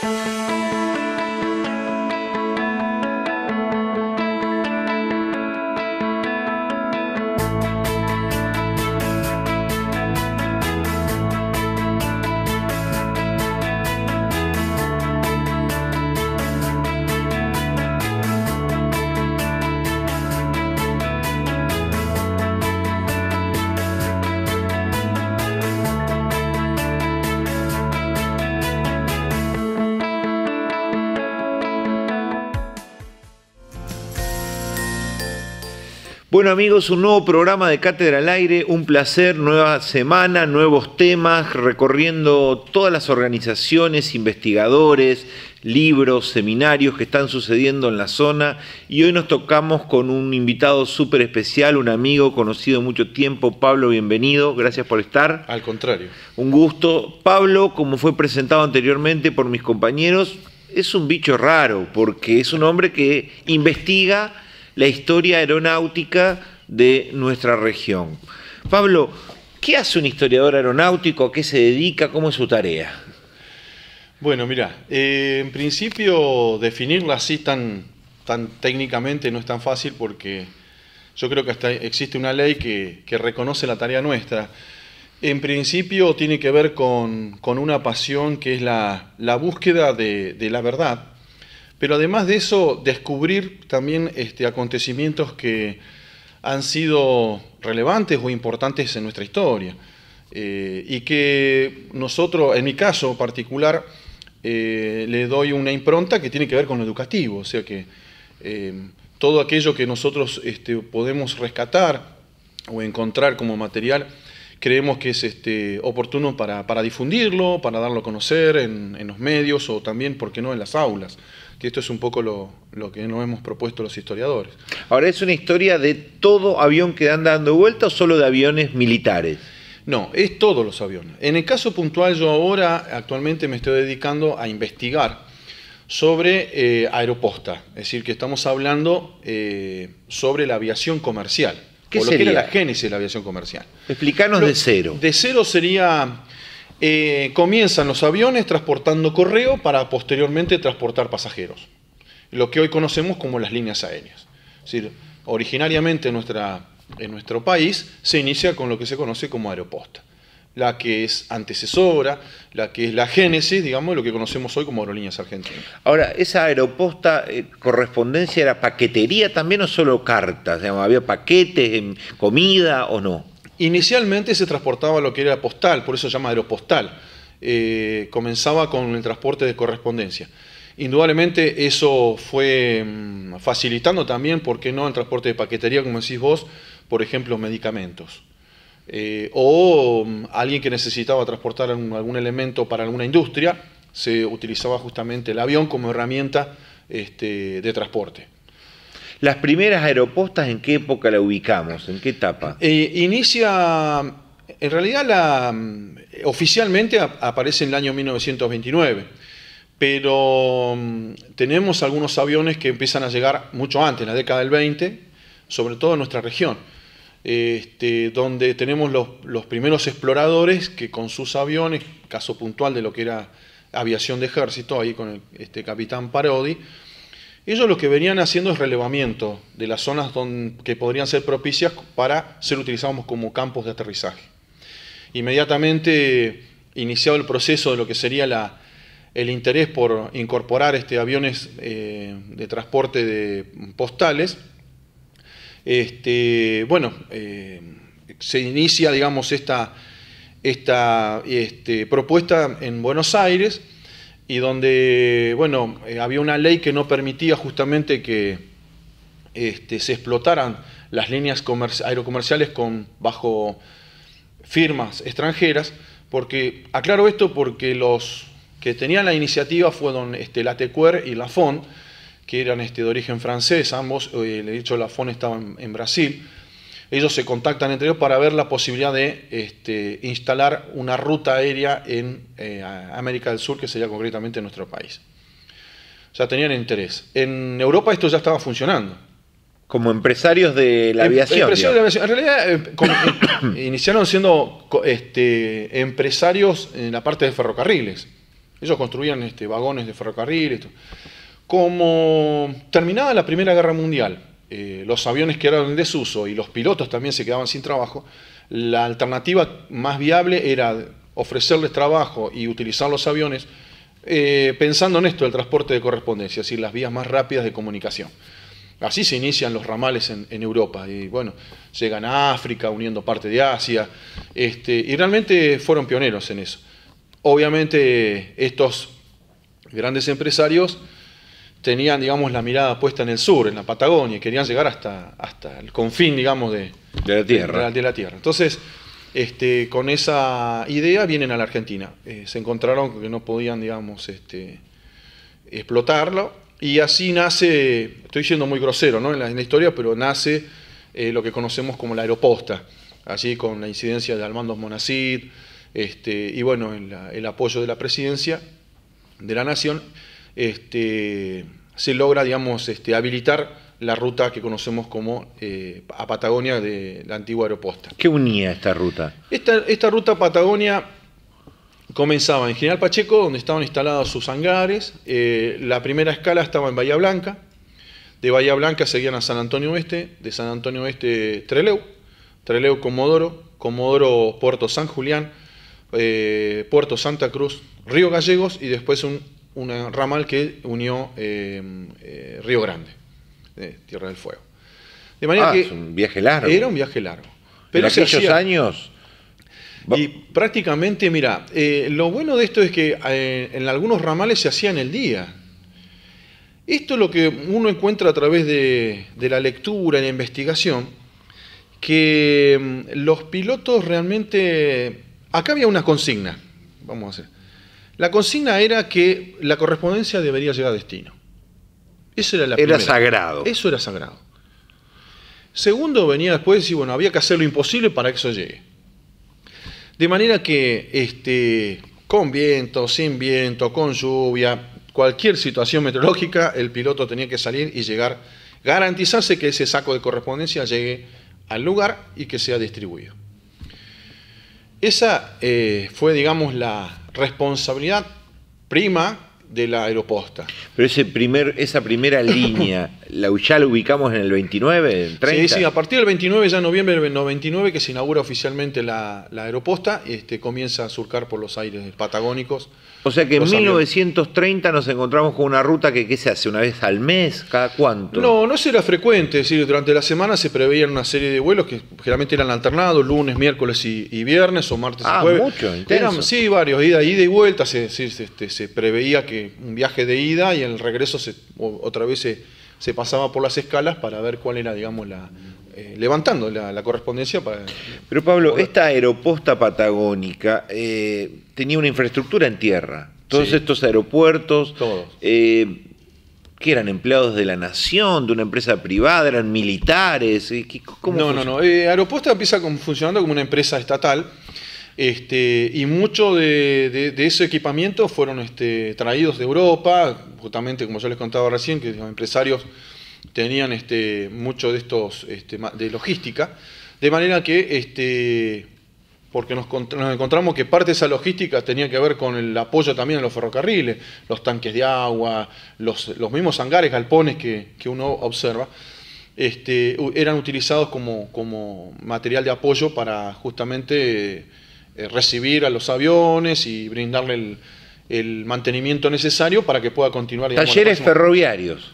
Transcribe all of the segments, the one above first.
Thank you. Bueno amigos, un nuevo programa de Cátedra al Aire, un placer, nueva semana, nuevos temas, recorriendo todas las organizaciones, investigadores, libros, seminarios que están sucediendo en la zona y hoy nos tocamos con un invitado súper especial, un amigo conocido mucho tiempo, Pablo, bienvenido, gracias por estar. Al contrario. Un gusto. Pablo, como fue presentado anteriormente por mis compañeros, es un bicho raro porque es un hombre que investiga la historia aeronáutica de nuestra región. Pablo, ¿qué hace un historiador aeronáutico? ¿A qué se dedica? ¿Cómo es su tarea? Bueno, mira, eh, en principio definirla así tan, tan técnicamente no es tan fácil porque yo creo que hasta existe una ley que, reconoce la tarea nuestra. En principio tiene que ver con, una pasión que es la, búsqueda de, de la verdad, pero además de eso, descubrir también este, acontecimientos que han sido relevantes o importantes en nuestra historia. Eh, y que nosotros, en mi caso particular, eh, le doy una impronta que tiene que ver con lo educativo, o sea que eh, todo aquello que nosotros este, podemos rescatar o encontrar como material creemos que es este, oportuno para, difundirlo, para darlo a conocer en, los medios o también, ¿por qué no?, en las aulas. Que esto es un poco lo, que nos hemos propuesto los historiadores. Ahora, ¿es una historia de todo avión que anda dando vuelta o solo de aviones militares? No, es todos los aviones. En el caso puntual, yo ahora actualmente me estoy dedicando a investigar sobre eh, aeroposta, es decir, que estamos hablando eh, sobre la aviación comercial. ¿Qué sería? que la génesis de la aviación comercial. Explicanos de cero. De cero sería. Eh, comienzan los aviones transportando correo para posteriormente transportar pasajeros. Lo que hoy conocemos como las líneas aéreas. Es decir, originariamente en, nuestra, en nuestro país se inicia con lo que se conoce como aeroposta la que es antecesora, la que es la génesis, digamos, de lo que conocemos hoy como Aerolíneas Argentinas. Ahora, esa aeroposta, eh, correspondencia era paquetería también o solo cartas, había paquetes, comida o no. Inicialmente se transportaba lo que era postal, por eso se llama aeropostal. Eh, comenzaba con el transporte de correspondencia. Indudablemente eso fue mm, facilitando también, ¿por qué no?, el transporte de paquetería, como decís vos, por ejemplo, medicamentos. Eh, o mm, alguien que necesitaba transportar algún elemento para alguna industria, se utilizaba justamente el avión como herramienta este, de transporte. ¿Las primeras aeropostas en qué época la ubicamos? ¿En qué etapa? Eh, inicia, en realidad mm, oficialmente aparece en el año 1929, pero mm, tenemos algunos aviones que empiezan a llegar mucho antes, en la década del 20, sobre todo en nuestra región este, donde tenemos los, primeros exploradores que con sus aviones, caso puntual de lo que era aviación de ejército, ahí con el este, capitán Parodi, ellos lo que venían haciendo es relevamiento de las zonas que podrían ser propicias para ser utilizados como campos de aterrizaje. Inmediatamente iniciado el proceso de lo que sería el interés por incorporar este, aviones eh, de transporte de postales, este, bueno, eh, se inicia, digamos, esta, esta este, propuesta en Buenos Aires y donde, bueno, eh, había una ley que no permitía justamente que este, se explotaran las líneas aerocomerciales con, bajo firmas extranjeras, porque, aclaro esto porque los que tenían la iniciativa fueron este, la TECUER y la FON, que eran este, de origen francés, ambos, he eh, de hecho Lafon estaba en, Brasil, ellos se contactan entre ellos para ver la posibilidad de este, instalar una ruta aérea en eh, América del Sur, que sería concretamente nuestro país. O sea, tenían interés. En Europa esto ya estaba funcionando. Como empresarios de la em, aviación. En realidad eh, iniciaron siendo este, empresarios en la parte de ferrocarriles. Ellos construían este, vagones de ferrocarriles. Como terminada la Primera Guerra Mundial, eh, los aviones quedaron en desuso y los pilotos también se quedaban sin trabajo, la alternativa más viable era ofrecerles trabajo y utilizar los aviones eh, pensando en esto el transporte de correspondencia, es decir, las vías más rápidas de comunicación. Así se inician los ramales en, Europa y bueno, llegan a África, uniendo parte de Asia, este, y realmente fueron pioneros en eso. Obviamente estos grandes empresarios tenían, digamos, la mirada puesta en el sur, en la Patagonia, querían llegar hasta, hasta el confín, digamos, de, la tierra. Entonces, este, con esa idea vienen a la Argentina. Eh, se encontraron que no podían, digamos, este, explotarlo. Y así nace, estoy siendo muy grosero ¿no? en, la, historia, pero nace eh, lo que conocemos como la aeroposta, así con la incidencia de Armando Monacid, este, y bueno, el apoyo de la presidencia de la nación este, se logra, digamos, este, habilitar la ruta que conocemos como eh, a Patagonia de la antigua aeroposta. ¿Qué unía esta ruta? Esta, esta ruta Patagonia comenzaba en General Pacheco, donde estaban instalados sus hangares. Eh, la primera escala estaba en Bahía Blanca. De Bahía Blanca seguían a San Antonio Oeste, de San Antonio Oeste Treleu, Treleu Comodoro, Comodoro Puerto San Julián, eh, Puerto Santa Cruz, Río Gallegos y después un un ramal que unió em, eh, Río Grande, eh, Tierra del Fuego. De manera ah, que es un viaje largo. Era un viaje largo. Pero en aquellos años. Y prácticamente, mira, eh, lo bueno de esto es que en algunos ramales se hacía en el día. Esto es lo que uno encuentra a través de, de la lectura y la investigación, que em, los pilotos realmente... Acá había una consigna, vamos a hacer. La consigna era que la correspondencia debería llegar a destino. Eso era la Era sagrado. Eso era sagrado. Segundo, venía después y bueno, había que hacer lo imposible para que eso llegue. De manera que este, con viento, sin viento, con lluvia, cualquier situación meteorológica, el piloto tenía que salir y llegar, garantizarse que ese saco de correspondencia llegue al lugar y que sea distribuido. Esa eh, fue, digamos, la, responsabilidad prima de la aeroposta. Pero ese primer, esa primera línea La lo ubicamos en el 29, en 30. Sí, sí, a partir del 29, ya noviembre del 99, que se inaugura oficialmente la, la aeroposta, este, comienza a surcar por los aires patagónicos. O sea que en 1930 nos encontramos con una ruta que, se hace? ¿Una vez al mes? ¿Cada cuánto? No, no será frecuente. Es decir, durante la semana se preveían una serie de vuelos que generalmente eran alternados, lunes, miércoles y, viernes, o martes y ah, jueves. mucho, intenso. sí, varios, ida, y vuelta. Se, se, este, se preveía que un viaje de ida y el regreso otra vez se se pasaba por las escalas para ver cuál era, digamos, la, eh, levantando la, correspondencia para... Pero Pablo, esta aeroposta patagónica eh, tenía una infraestructura en tierra. Todos estos aeropuertos... Todos. Eh, que eran empleados de la nación, de una empresa privada, eran militares. no, no, no, no. empieza funcionando como una empresa estatal este, y mucho de, ese equipamiento fueron este, traídos de Europa, justamente como yo les contaba recién, que los empresarios tenían este, mucho de estos de logística, de manera que, porque nos, encontramos que parte de esa logística tenía que ver con el apoyo también a los ferrocarriles, los tanques de agua, los, los mismos hangares, galpones que, uno observa. eran utilizados como, como, material de apoyo para justamente eh, recibir a los aviones y brindarle el, mantenimiento necesario para que pueda continuar. talleres ferroviarios.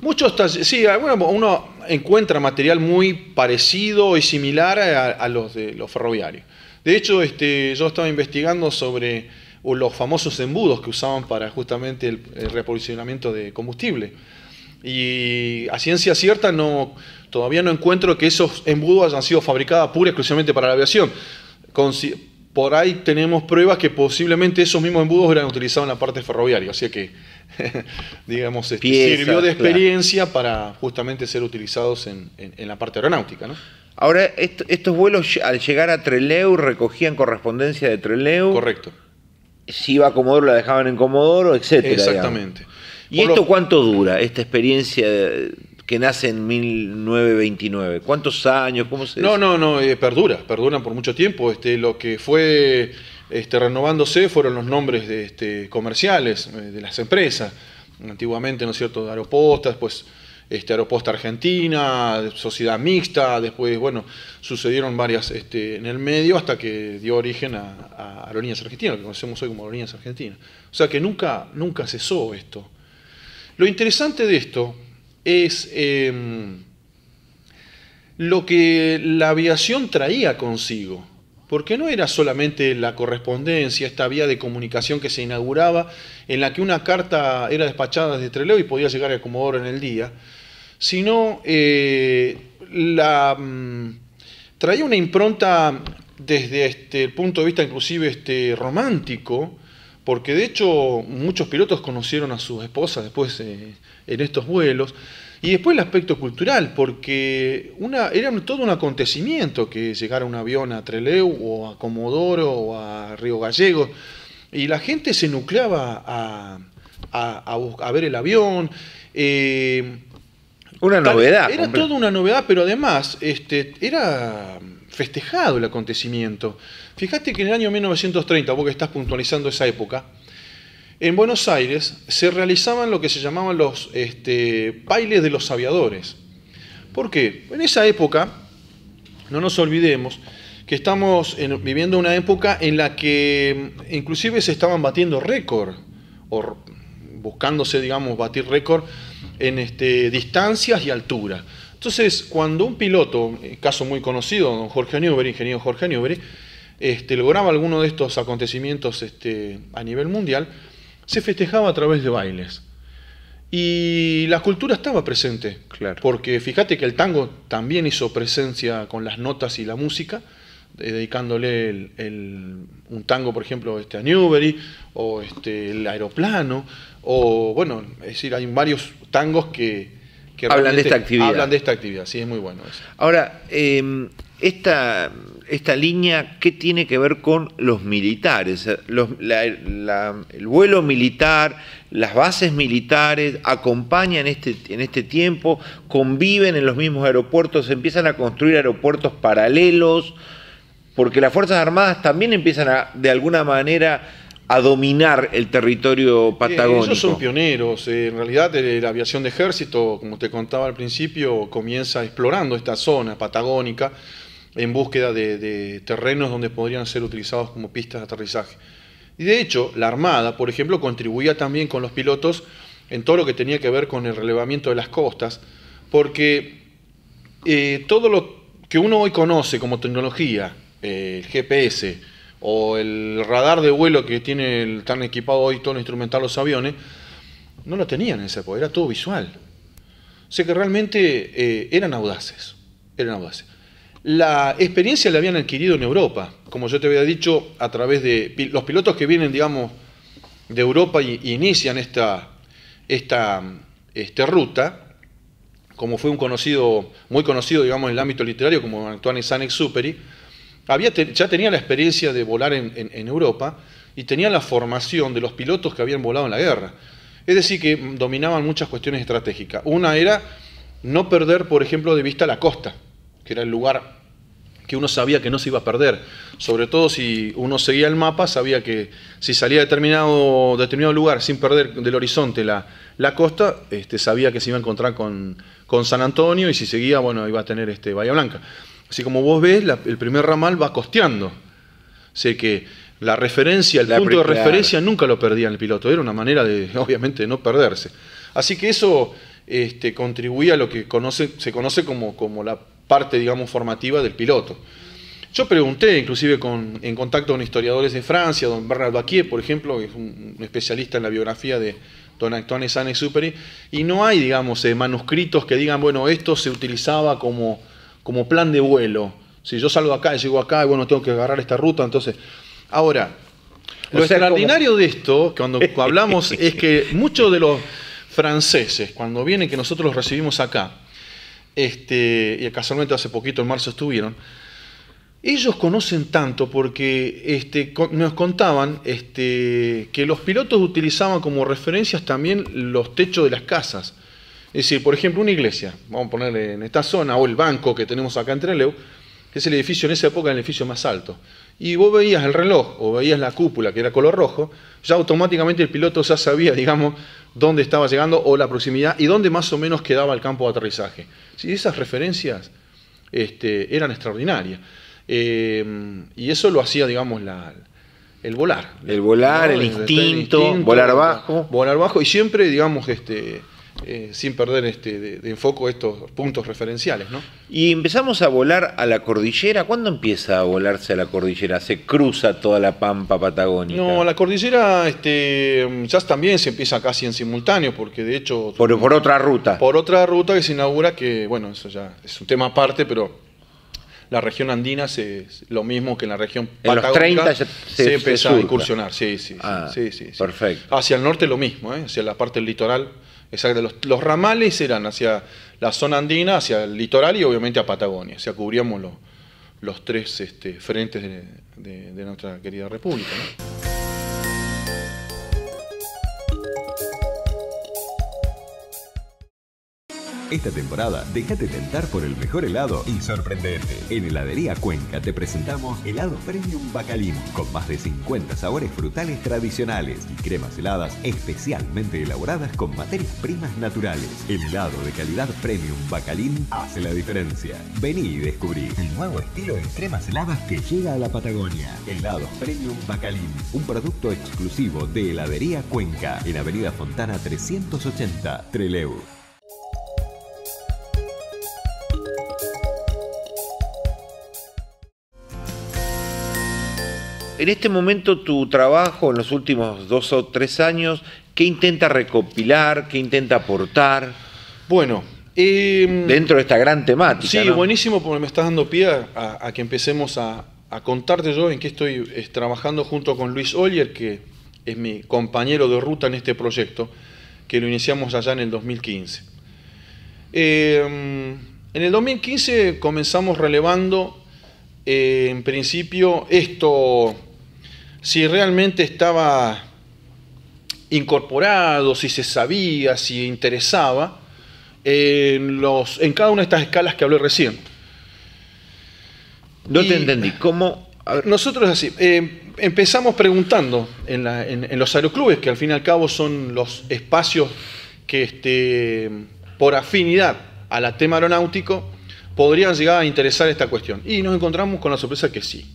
Muchos talleres, sí, uno encuentra material muy parecido y similar a, los de los ferroviarios. De hecho, este, yo estaba investigando sobre los famosos embudos que usaban para justamente el, reposicionamiento de combustible. Y a ciencia cierta no, todavía no encuentro que esos embudos hayan sido fabricados pura y exclusivamente para la aviación por ahí tenemos pruebas que posiblemente esos mismos embudos eran utilizados en la parte ferroviaria, Así que, digamos, este, sirvió de experiencia para justamente ser utilizados en, la parte aeronáutica, Ahora, estos vuelos al llegar a Treleu recogían correspondencia de Treleu. Correcto. Si iba a Comodoro la dejaban en Comodoro, etc. Exactamente. ¿Y esto cuánto dura, esta experiencia de, que nace en 1929. ¿Cuántos años? ¿Cómo se.? No, no, no, eh, perdura, perduran por mucho tiempo. Este, lo que fue este, renovándose fueron los nombres de, este, comerciales eh, de las empresas. Antiguamente, ¿no es cierto?, Aeropostas... después este, Aeroposta Argentina, Sociedad Mixta, después, bueno, sucedieron varias este, en el medio hasta que dio origen a, Aerolíneas Argentinas, que conocemos hoy como Aerolíneas Argentinas. O sea que nunca, nunca cesó esto. Lo interesante de esto es em, lo que la aviación traía consigo, porque no era solamente la correspondencia, esta vía de comunicación que se inauguraba, en la que una carta era despachada desde Trelew y podía llegar a Comodoro en el día, sino eh, la, mm, traía una impronta desde este el punto de vista inclusive este, romántico, porque de hecho muchos pilotos conocieron a sus esposas después eh, en estos vuelos. Y después el aspecto cultural, porque una, era todo un acontecimiento que llegara un avión a Trelew, o a Comodoro o a Río Gallegos, y la gente se nucleaba a, a, ver el avión. Eh, una novedad. Era toda una novedad, pero además este, era festejado el acontecimiento. Fíjate que en el año 1930, vos que estás puntualizando esa época, en Buenos Aires se realizaban lo que se llamaban los este, bailes de los aviadores. ¿Por qué? En esa época, no nos olvidemos, que estamos viviendo una época en la que mm, inclusive se estaban batiendo récord, o buscándose, digamos, batir récord en este, distancias y altura. Entonces, cuando un piloto, eh, caso muy conocido, don Jorge Newbery, ingeniero Jorge Newbery, este, lograba alguno de estos acontecimientos este, a nivel mundial, se festejaba a través de bailes. Y la cultura estaba presente. Claro. Porque fíjate que el tango también hizo presencia con las notas y la música, eh, dedicándole un tango, por ejemplo, este, a Newbery, o este, el aeroplano, o bueno, es decir, hay varios tangos que, hablan de esta actividad. Hablan de esta actividad, sí, es muy bueno eso. Ahora, em, esta esta línea, ¿qué tiene que ver con los militares? Eh, el vuelo militar, las bases militares acompañan este, en este tiempo, conviven en los mismos aeropuertos, empiezan a construir aeropuertos paralelos, porque las Fuerzas Armadas también empiezan a, de alguna manera, a dominar el territorio patagónico. ellos son pioneros. Eh, en realidad, eh, la aviación de ejército, como te contaba al principio, comienza explorando esta zona patagónica en búsqueda de, terrenos donde podrían ser utilizados como pistas de aterrizaje. Y de hecho, la Armada, por ejemplo, contribuía también con los pilotos en todo lo que tenía que ver con el relevamiento de las costas, porque eh, todo lo que uno hoy conoce como tecnología, eh, el GPS o el radar de vuelo que tiene el, tan equipado hoy todo lo instrumental los aviones, no lo tenían en ese poder, era todo visual. O sea que realmente eh, eran audaces, eran audaces la experiencia la habían adquirido en Europa, como yo te había dicho, a través de los pilotos que vienen, digamos, de Europa y, inician esta, esta este ruta, como fue un conocido, muy conocido, digamos, en el ámbito literario, como Antoine Saint-Exupéry, había, ya tenía la experiencia de volar en, en Europa y tenía la formación de los pilotos que habían volado en la guerra. Es decir, que dominaban muchas cuestiones estratégicas. Una era no perder, por ejemplo, de vista la costa que era el lugar que uno sabía que no se iba a perder. Sobre todo si uno seguía el mapa, sabía que si salía a determinado, determinado lugar sin perder del horizonte la, la costa, este, sabía que se iba a encontrar con, San Antonio y si seguía, bueno, iba a tener este, Bahía Blanca. Así como vos ves, el primer ramal va costeando. Sé que la referencia, el punto de referencia nunca lo perdía el piloto. Era una manera de, obviamente, no perderse. Así que eso este, contribuía a lo que se conoce como, como la parte, digamos, formativa del piloto. Yo pregunté, inclusive con, en contacto con historiadores de Francia, don Bernard Baquier, por ejemplo, que es un, especialista en la biografía de don Antoine saint Superi, y no hay, digamos, eh, manuscritos que digan, bueno, esto se utilizaba como, como plan de vuelo. Si yo salgo acá y llego acá, bueno, tengo que agarrar esta ruta, entonces... Ahora, lo extraordinario de esto, cuando hablamos, es que muchos de los franceses, cuando vienen, que nosotros los recibimos acá, este, y casualmente hace poquito, en marzo estuvieron, ellos conocen tanto porque este, nos contaban este, que los pilotos utilizaban como referencias también los techos de las casas. Es decir, por ejemplo, una iglesia, vamos a ponerle en esta zona, o el banco que tenemos acá en Treleu, que es el edificio, en esa época, el edificio más alto y vos veías el reloj o veías la cúpula que era color rojo, ya automáticamente el piloto ya sabía, digamos, dónde estaba llegando o la proximidad y dónde más o menos quedaba el campo de aterrizaje. Sí, esas referencias este, eran extraordinarias. Eh, y eso lo hacía, digamos, la, el volar. El volar, el, instinto, el, instinto, volar bajo. Volar bajo y siempre, digamos, este, eh, sin perder este, de, de, estos puntos referenciales. ¿no? Y empezamos a volar a la cordillera. ¿Cuándo empieza a volarse a la cordillera? ¿Se cruza toda la pampa patagónica? No, la cordillera este, ya también se empieza casi en simultáneo, porque de hecho... Por, otra ruta. Por otra ruta que se inaugura, que bueno, eso ya es un tema aparte, pero la región andina es lo mismo que en la región patagónica. En los 30 se, se empezó a incursionar, ah, sí, sí, sí, Perfecto. Hacia el norte lo mismo, ¿eh? hacia la parte del litoral Exacto, los, ramales eran hacia la zona andina, hacia el litoral y obviamente a Patagonia, o sea, cubríamos los, tres este, frentes de, nuestra querida república. ¿no? Esta temporada, déjate tentar por el mejor helado y sorprendente. En Heladería Cuenca te presentamos helado premium Bacalín, con más de 50 sabores frutales tradicionales y cremas heladas especialmente elaboradas con materias primas naturales. El helado de calidad premium Bacalín hace la diferencia. Vení y descubrí el nuevo estilo de cremas heladas que llega a la Patagonia. Helado premium Bacalín, un producto exclusivo de Heladería Cuenca, en Avenida Fontana 380, Treleu. en este momento tu trabajo en los últimos dos o tres años, ¿qué intenta recopilar? ¿Qué intenta aportar? Bueno, em, dentro de esta gran temática. Sí, buenísimo porque me estás dando pie a, que empecemos a, contarte yo en qué estoy trabajando junto con Luis Oller, que es mi compañero de ruta en este proyecto, que lo iniciamos allá en el 2015. Em, en el 2015 comenzamos relevando eh, en principio esto si realmente estaba incorporado, si se sabía, si interesaba, en, los, en cada una de estas escalas que hablé recién. No te entendí. ¿Cómo? Nosotros así, eh, empezamos preguntando en, los aeroclubes, que al fin y al cabo son los espacios que este, por afinidad a la tema aeronáutico podrían llegar a interesar esta cuestión. Y nos encontramos con la sorpresa que sí,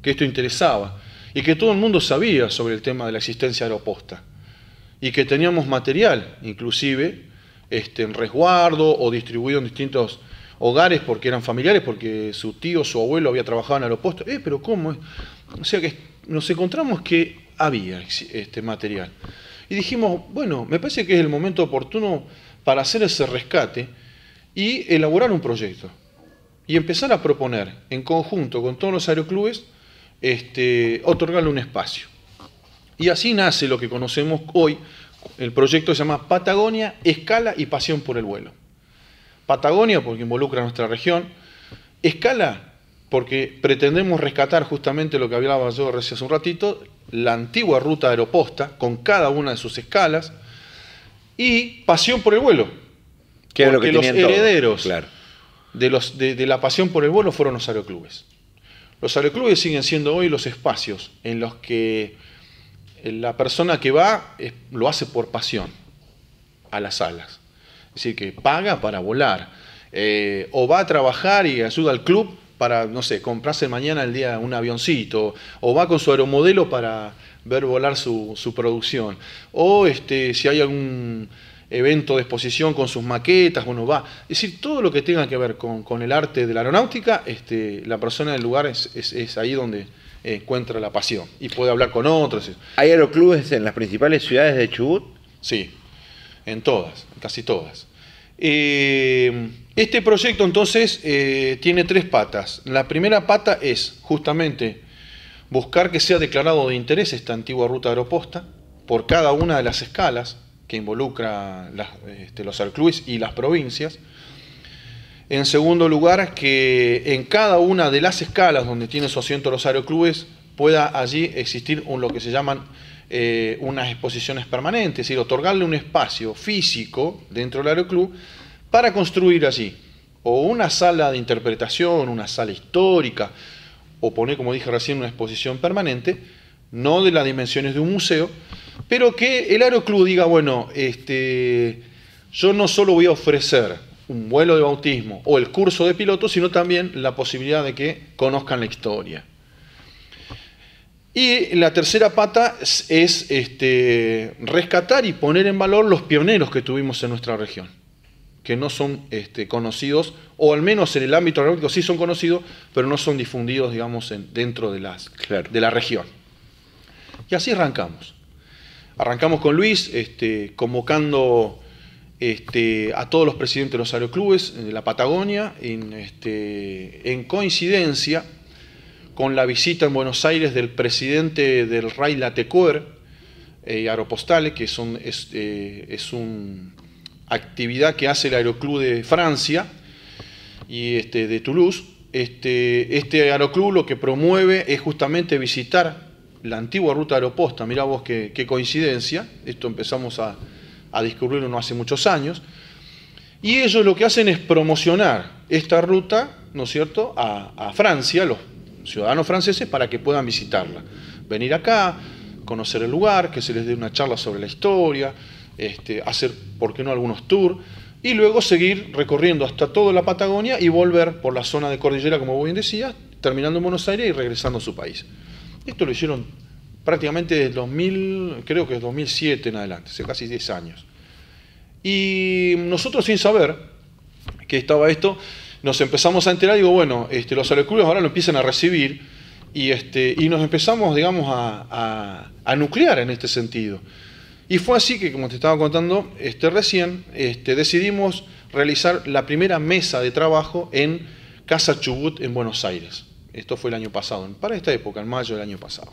que esto interesaba y que todo el mundo sabía sobre el tema de la existencia de y que teníamos material, inclusive este, en resguardo o distribuido en distintos hogares porque eran familiares, porque su tío, su abuelo había trabajado en Aeroposta. Eh, pero ¿cómo es? O sea que nos encontramos que había este material. Y dijimos, bueno, me parece que es el momento oportuno para hacer ese rescate y elaborar un proyecto. Y empezar a proponer en conjunto con todos los aeroclubes este, otorgarle un espacio. Y así nace lo que conocemos hoy, el proyecto se llama Patagonia, Escala y Pasión por el Vuelo. Patagonia porque involucra a nuestra región, Escala porque pretendemos rescatar justamente lo que hablaba yo recién hace un ratito, la antigua ruta aeroposta con cada una de sus escalas, y Pasión por el Vuelo, porque que los herederos de, los, de la Pasión por el Vuelo fueron los aeroclubes. Los aeroclubes siguen siendo hoy los espacios en los que la persona que va lo hace por pasión a las alas. Es decir, que paga para volar. Eh, o va a trabajar y ayuda al club para, no sé, comprarse mañana el día un avioncito. O va con su aeromodelo para ver volar su, su producción. O este, si hay algún evento de exposición con sus maquetas, bueno, va. Es decir, todo lo que tenga que ver con, el arte de la aeronáutica, este, la persona del lugar es, ahí donde eh, encuentra la pasión y puede hablar con otros. ¿Hay aeroclubes en las principales ciudades de Chubut? Sí, en todas, casi todas. Eh, este proyecto entonces eh, tiene tres patas. La primera pata es justamente buscar que sea declarado de interés esta antigua ruta aeroposta por cada una de las escalas que involucra este, los aeroclubes y las provincias. En segundo lugar, que en cada una de las escalas donde tiene su asiento los aeroclubes pueda allí existir un, lo que se llaman eh, unas exposiciones permanentes, es decir, otorgarle un espacio físico dentro del aeroclub para construir allí o una sala de interpretación, una sala histórica, o poner, como dije recién, una exposición permanente, no de las dimensiones de un museo, pero que el aeroclub diga, bueno, este, yo no solo voy a ofrecer un vuelo de bautismo o el curso de piloto, sino también la posibilidad de que conozcan la historia. Y la tercera pata es, este, rescatar y poner en valor los pioneros que tuvimos en nuestra región, que no son este, conocidos, o al menos en el ámbito aeronáutico sí son conocidos, pero no son difundidos, digamos, dentro de, las, de la región. Y así arrancamos. Arrancamos con Luis, este, convocando este, a todos los presidentes de los aeroclubes de la Patagonia, en, este, coincidencia con la visita en Buenos Aires del presidente del RAI Latecoer, eh, Aeropostale, que es, eh, una actividad que hace el Aeroclub de Francia y de Toulouse. este aeroclub lo que promueve es justamente visitar la antigua ruta aeroposta, mirá vos qué, coincidencia, esto empezamos a, descubrirlo no hace muchos años, y ellos lo que hacen es promocionar esta ruta, ¿no es cierto?, a, a Francia, los ciudadanos franceses, para que puedan visitarla, venir acá, conocer el lugar, que se les dé una charla sobre la historia, este, hacer, ¿por qué no?, algunos tours y luego seguir recorriendo hasta toda la Patagonia y volver por la zona de cordillera, como bien decías, terminando en Buenos Aires y regresando a su país. Esto lo hicieron prácticamente desde 2000, creo que es 2007 en adelante, hace casi 10 años. Y nosotros sin saber que estaba esto, nos empezamos a enterar y digo, bueno, este, los aeroclubes ahora lo empiezan a recibir y, este, y nos empezamos, digamos, a, nuclear en este sentido. Y fue así que, como te estaba contando este, recién, este, decidimos realizar la primera mesa de trabajo en Casa Chubut en Buenos Aires. Esto fue el año pasado, para esta época, en mayo del año pasado.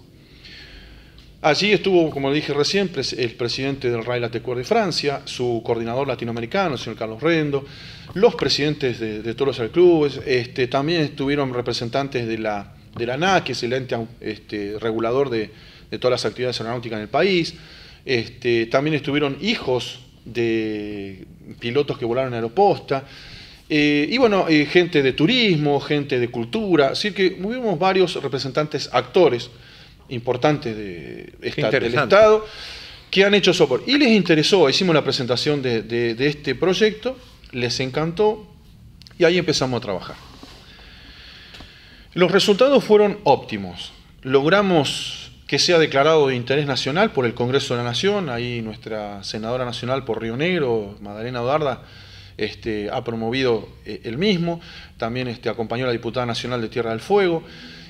Allí estuvo, como dije recién, el presidente del Rail de de Francia, su coordinador latinoamericano, el señor Carlos Rendo, los presidentes de, todos los clubes, este, también estuvieron representantes de la, de que es el ente este, regulador de, todas las actividades aeronáuticas en el país. Este, también estuvieron hijos de pilotos que volaron en aeroposta. Eh, y bueno, eh, gente de turismo, gente de cultura, así que tuvimos varios representantes, actores importantes de del Estado, que han hecho soporte. Y les interesó, hicimos la presentación de, de este proyecto, les encantó y ahí empezamos a trabajar. Los resultados fueron óptimos. Logramos que sea declarado de interés nacional por el Congreso de la Nación, ahí nuestra senadora nacional por Río Negro, Madalena Odarda, este, ha promovido el eh, mismo, también este, acompañó a la diputada nacional de Tierra del Fuego.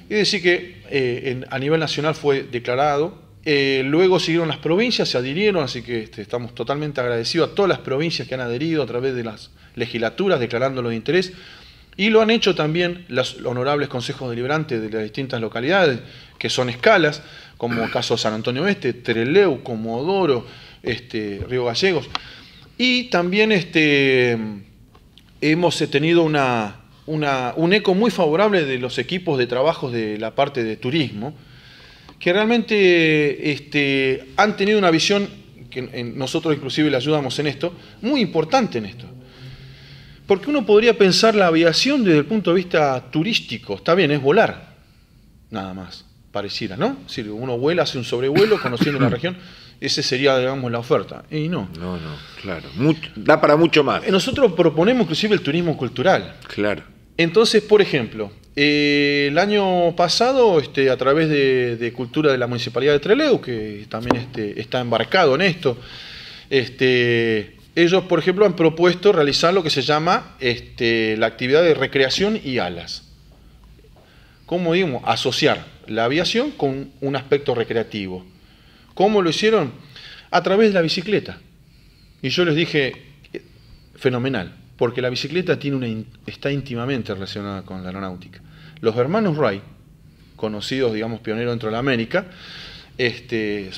y decir que eh, a nivel nacional fue declarado, eh, luego siguieron las provincias, se adhirieron, así que este, estamos totalmente agradecidos a todas las provincias que han adherido a través de las legislaturas, declarándolo de interés. Y lo han hecho también los honorables consejos deliberantes de las distintas localidades, que son escalas, como el caso de San Antonio Este, Treleu, Comodoro, este, Río Gallegos. Y también este, hemos eh, tenido un eco muy favorable de los equipos de trabajos de la parte de turismo, que realmente este, han tenido una visión, que nosotros inclusive le ayudamos en esto, muy importante en esto. Porque uno podría pensar la aviación desde el punto de vista turístico, está bien, es volar, nada más, pareciera, ¿no? Si uno vuela, hace un sobrevuelo conociendo la región ese sería, digamos, la oferta. Y no. No, no, claro. da para mucho más. Eh, nosotros proponemos inclusive el turismo cultural. Claro. Entonces, por ejemplo, eh, el año pasado, este, a través de, Cultura de la Municipalidad de Trelew, que también este, está embarcado en esto, este, ellos, por ejemplo, han propuesto realizar lo que se llama la actividad de recreación y alas. ¿Cómo digamos? Asociar la aviación con un aspecto recreativo. ¿Cómo lo hicieron? A través de la bicicleta. Y yo les dije, eh, fenomenal, porque la bicicleta está íntimamente relacionada con la aeronáutica. Los hermanos Wright, conocidos, digamos, pioneros dentro de la América, este,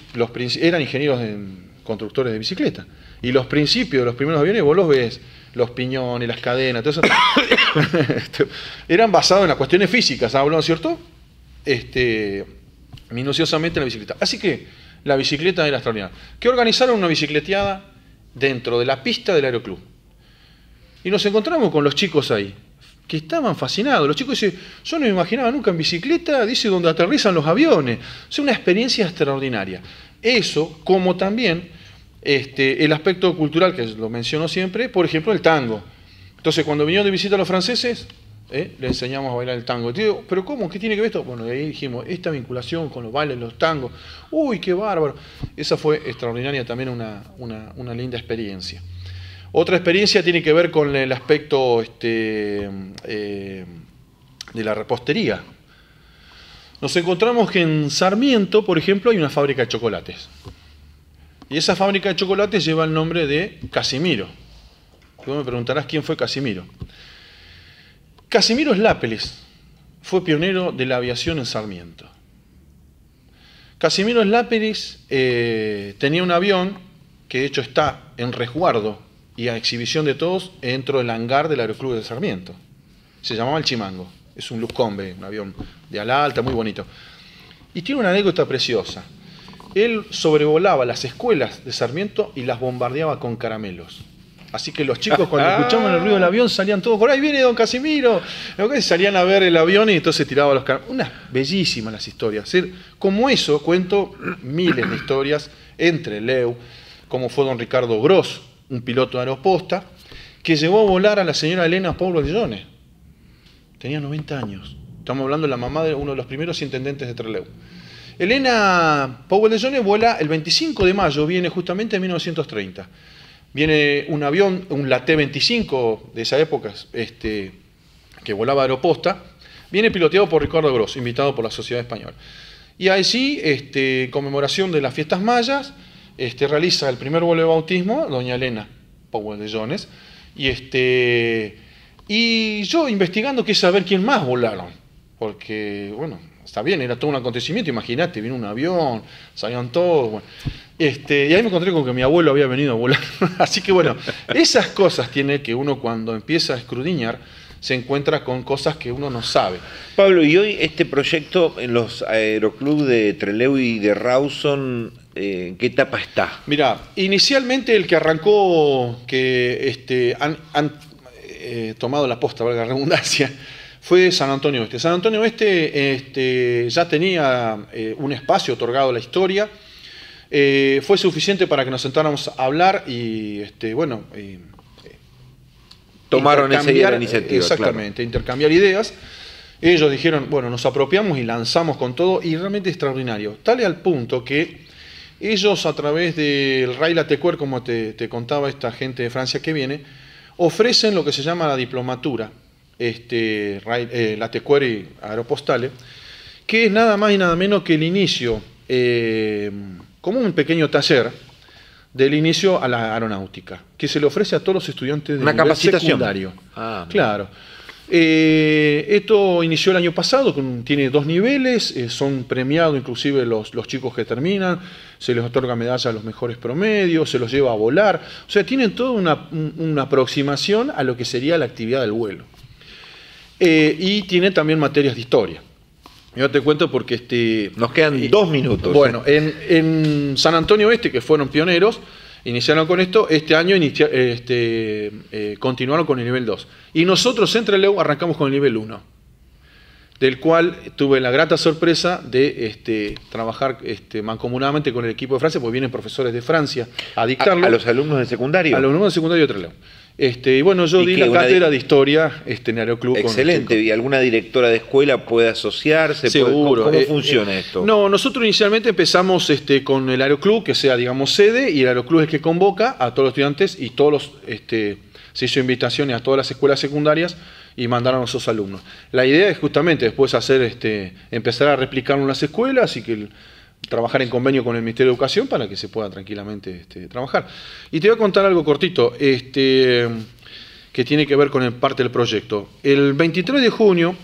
eran ingenieros en, constructores de bicicleta. Y los principios de los primeros aviones, vos los ves, los piñones, las cadenas, todo eso, eran basados en las cuestiones físicas, ¿sabes? cierto? Este, minuciosamente en la bicicleta. Así que la bicicleta de la extraordinaria, que organizaron una bicicleteada dentro de la pista del aeroclub. Y nos encontramos con los chicos ahí, que estaban fascinados. Los chicos dicen, yo no me imaginaba nunca en bicicleta, dice, donde aterrizan los aviones. O sea, una experiencia extraordinaria. Eso, como también este, el aspecto cultural, que lo menciono siempre, por ejemplo, el tango. Entonces, cuando vinieron de visita los franceses, ¿eh? le enseñamos a bailar el tango. Digo, Pero ¿cómo? ¿Qué tiene que ver esto? Bueno, ahí dijimos, esta vinculación con los bailes, los tangos. Uy, qué bárbaro. Esa fue extraordinaria, también una, linda experiencia. Otra experiencia tiene que ver con el aspecto este, eh, de la repostería. Nos encontramos que en Sarmiento, por ejemplo, hay una fábrica de chocolates. Y esa fábrica de chocolates lleva el nombre de Casimiro. Tú me preguntarás quién fue Casimiro. Casimiro Slápeles fue pionero de la aviación en Sarmiento. Casimiro Slápeles eh, tenía un avión que de hecho está en resguardo y a exhibición de todos dentro del hangar del Aeroclub de Sarmiento. Se llamaba el Chimango. Es un Luzcombe, un avión de ala alta, muy bonito. Y tiene una anécdota preciosa. Él sobrevolaba las escuelas de Sarmiento y las bombardeaba con caramelos. Así que los chicos cuando escuchaban el ruido del avión salían todos por ahí viene don Casimiro. Salían a ver el avión y entonces tiraban los carros. Unas bellísimas las historias. Como eso cuento miles de historias entre Leu, como fue don Ricardo Gross, un piloto de aeroposta, que llegó a volar a la señora Elena Pablo Jones. Tenía 90 años. Estamos hablando de la mamá de uno de los primeros intendentes de Trelew. Elena Powell de Jones vuela el 25 de mayo, viene justamente en 1930. Viene un avión, un la T-25 de esa época, este, que volaba aeroposta, viene piloteado por Ricardo Gross, invitado por la Sociedad Española. Y allí, este, conmemoración de las fiestas mayas, este, realiza el primer vuelo de bautismo, doña Elena Powell de Jones, y, este, y yo investigando quise saber quién más volaron, porque, bueno, está bien, era todo un acontecimiento, imagínate, vino un avión, salían todos, Este, y ahí me encontré con que mi abuelo había venido a volar. Así que bueno, esas cosas tiene que uno cuando empieza a escrudiñar, se encuentra con cosas que uno no sabe. Pablo, y hoy este proyecto en los aeroclubs de Trelew y de Rawson, eh, ¿en qué etapa está? Mira, inicialmente el que arrancó, que este, han, eh, tomado la posta, valga la redundancia, fue San Antonio Este. San Antonio Este, ya tenía eh, un espacio otorgado a la historia, eh, fue suficiente para que nos sentáramos a hablar y, este, bueno, eh, tomaron esa iniciativa. Exactamente, intercambiar ideas. Ellos dijeron, bueno, nos apropiamos y lanzamos con todo y realmente extraordinario. Tal y al punto que ellos a través del Raila Tecuer, como te, te contaba esta gente de Francia que viene, ofrecen lo que se llama la diplomatura este, eh, Aeropostale, que es nada más y nada menos que el inicio, eh, como un pequeño taller, del inicio a la aeronáutica, que se le ofrece a todos los estudiantes de Una nivel capacitación. Ah, claro. Eh, esto inició el año pasado, tiene dos niveles, eh, son premiados inclusive los, los, chicos que terminan, se les otorga medallas a los mejores promedios, se los lleva a volar, o sea, tienen toda una aproximación a lo que sería la actividad del vuelo. Eh, y tiene también materias de historia. Yo te cuento porque este, nos quedan eh, dos minutos. ¿eh? Bueno, en, San Antonio Este, que fueron pioneros, iniciaron con esto, este año este, continuaron con el nivel 2. Y nosotros, entre Leu, arrancamos con el nivel 1, del cual tuve la grata sorpresa de este, trabajar este, mancomunadamente con el equipo de Francia, porque vienen profesores de Francia a dictarlo. A, los alumnos de secundario. A los alumnos de secundario de Trelew. Este, y bueno, yo di la cátedra de historia este, en Aeroclub. Excelente. ¿Y alguna directora de escuela puede asociarse? Seguro. ¿Cómo, eh, funciona eh, esto? No, nosotros inicialmente empezamos este, con el Aeroclub, que sea, digamos, sede, y el Aeroclub es que convoca a todos los estudiantes y todos los. Este, se hizo invitaciones a todas las escuelas secundarias y mandaron a esos alumnos. La idea es justamente después hacer, este, empezar a replicarlo en las escuelas y que. El, trabajar en convenio con el Ministerio de Educación para que se pueda tranquilamente este, trabajar. Y te voy a contar algo cortito, este, que tiene que ver con el parte del proyecto. El 23 de junio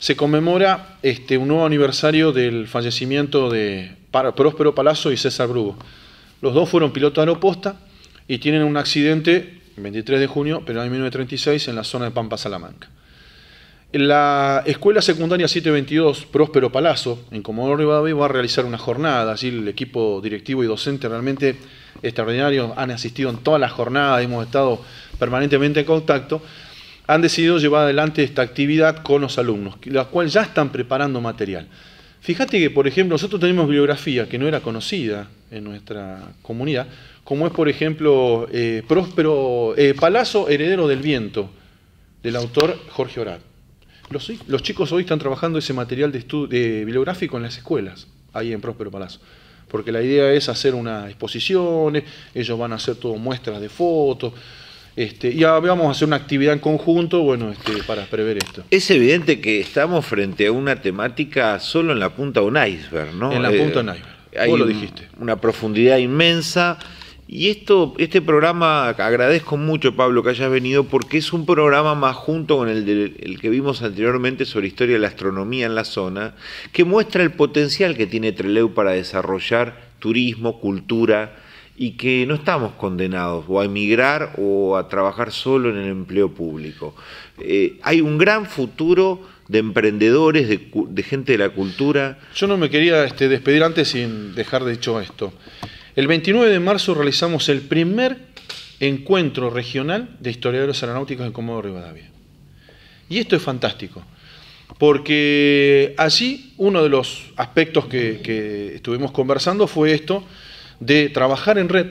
se conmemora este, un nuevo aniversario del fallecimiento de Próspero Palazzo y César Brugo. Los dos fueron pilotos de aeroposta y tienen un accidente, el 23 de junio, pero en 1936, en la zona de Pampa Salamanca. La Escuela Secundaria 722 Próspero Palazo en Comodoro Rivadavia, va a realizar una jornada. así el equipo directivo y docente realmente extraordinario han asistido en todas las jornadas, hemos estado permanentemente en contacto. Han decidido llevar adelante esta actividad con los alumnos, la cual ya están preparando material. Fíjate que, por ejemplo, nosotros tenemos bibliografía que no era conocida en nuestra comunidad, como es, por ejemplo, eh, Próspero, eh, Heredero del Viento, del autor Jorge Orat. Los, chicos hoy están trabajando ese material de, bibliográfico en las escuelas, ahí en Próspero Palazzo porque la idea es hacer unas exposiciones, ellos van a hacer todo muestras de fotos. Este, y vamos a hacer una actividad en conjunto, bueno, este, para prever esto. Es evidente que estamos frente a una temática solo en la punta de un iceberg, ¿no? En la punta de un eh, iceberg. Vos lo dijiste. Una profundidad inmensa y esto, este programa, agradezco mucho Pablo que hayas venido porque es un programa más junto con el, que vimos anteriormente sobre historia de la astronomía en la zona, que muestra el potencial que tiene Trelew para desarrollar turismo, cultura y que no estamos condenados o a emigrar o a trabajar solo en el empleo público. Eh, hay un gran futuro de emprendedores, de, gente de la cultura. Yo no me quería este, despedir antes sin dejar de hecho esto. El 29 de marzo realizamos el primer encuentro regional de historiadores aeronáuticos en Comodoro Rivadavia. Y esto es fantástico, porque allí uno de los aspectos que, que estuvimos conversando fue esto de trabajar en red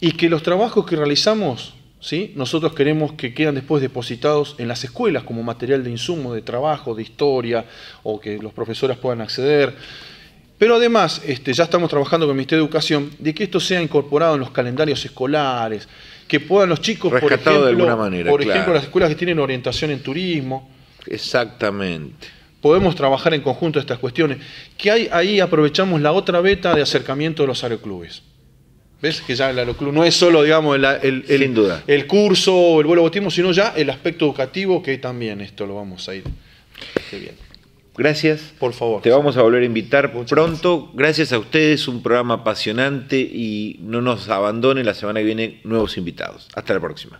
y que los trabajos que realizamos ¿Sí? Nosotros queremos que quedan después depositados en las escuelas como material de insumo, de trabajo, de historia, o que los profesores puedan acceder. Pero además, este, ya estamos trabajando con el Ministerio de Educación de que esto sea incorporado en los calendarios escolares, que puedan los chicos, por ejemplo, manera, por ejemplo las escuelas que tienen orientación en turismo. Exactamente. Podemos trabajar en conjunto estas cuestiones. Que ahí aprovechamos la otra beta de acercamiento de los aeroclubes. ¿Ves? Que ya el aeroclub no es solo, digamos, el, el, curso o el vuelo botismo, sino ya el aspecto educativo, que también esto lo vamos a ir. Qué bien. Gracias. Por favor. Te vamos a volver a invitar pronto. Gracias. a ustedes, un programa apasionante y no nos abandone. La semana que viene, nuevos invitados. Hasta la próxima.